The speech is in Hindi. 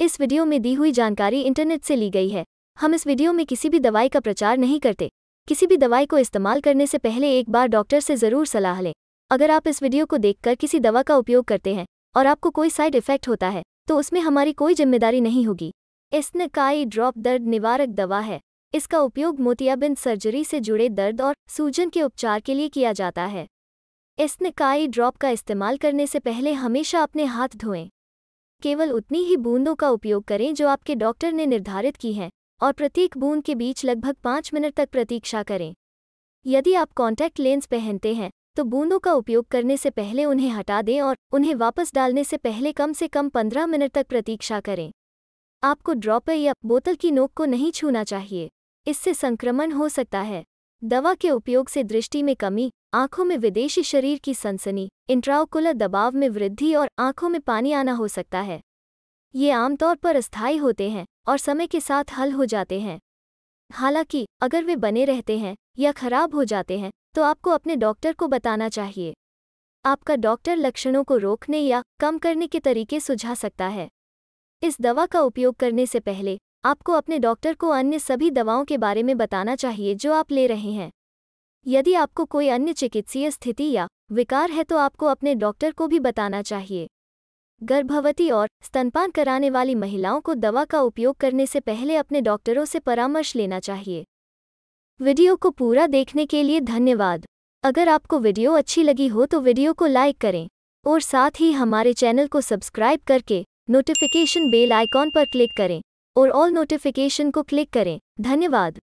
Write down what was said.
इस वीडियो में दी हुई जानकारी इंटरनेट से ली गई है हम इस वीडियो में किसी भी दवाई का प्रचार नहीं करते किसी भी दवाई को इस्तेमाल करने से पहले एक बार डॉक्टर से ज़रूर सलाह लें अगर आप इस वीडियो को देखकर किसी दवा का उपयोग करते हैं और आपको कोई साइड इफेक्ट होता है तो उसमें हमारी कोई जिम्मेदारी नहीं होगी एस्नकाई ड्रॉप दर्द निवारक दवा है इसका उपयोग मोतियाबिंद सर्जरी से जुड़े दर्द और सूजन के उपचार के लिए किया जाता है एस्नकाई ड्रॉप का इस्तेमाल करने से पहले हमेशा अपने हाथ धोएं केवल उतनी ही बूंदों का उपयोग करें जो आपके डॉक्टर ने निर्धारित की हैं और प्रत्येक बूंद के बीच लगभग पाँच मिनट तक प्रतीक्षा करें यदि आप कॉन्टैक्ट लेंस पहनते हैं तो बूंदों का उपयोग करने से पहले उन्हें हटा दें और उन्हें वापस डालने से पहले कम से कम पंद्रह मिनट तक प्रतीक्षा करें आपको ड्रॉपर या बोतल की नोक को नहीं छूना चाहिए इससे संक्रमण हो सकता है दवा के उपयोग से दृष्टि में कमी आंखों में विदेशी शरीर की सनसनी इंट्राओकुलर दबाव में वृद्धि और आंखों में पानी आना हो सकता है ये आमतौर पर स्थायी होते हैं और समय के साथ हल हो जाते हैं हालांकि अगर वे बने रहते हैं या खराब हो जाते हैं तो आपको अपने डॉक्टर को बताना चाहिए आपका डॉक्टर लक्षणों को रोकने या कम करने के तरीके सुझा सकता है इस दवा का उपयोग करने से पहले आपको अपने डॉक्टर को अन्य सभी दवाओं के बारे में बताना चाहिए जो आप ले रहे हैं यदि आपको कोई अन्य चिकित्सीय स्थिति या विकार है तो आपको अपने डॉक्टर को भी बताना चाहिए गर्भवती और स्तनपान कराने वाली महिलाओं को दवा का उपयोग करने से पहले अपने डॉक्टरों से परामर्श लेना चाहिए वीडियो को पूरा देखने के लिए धन्यवाद अगर आपको वीडियो अच्छी लगी हो तो वीडियो को लाइक करें और साथ ही हमारे चैनल को सब्सक्राइब करके नोटिफिकेशन बेल आइकॉन पर क्लिक करें और ऑल नोटिफिकेशन को क्लिक करें धन्यवाद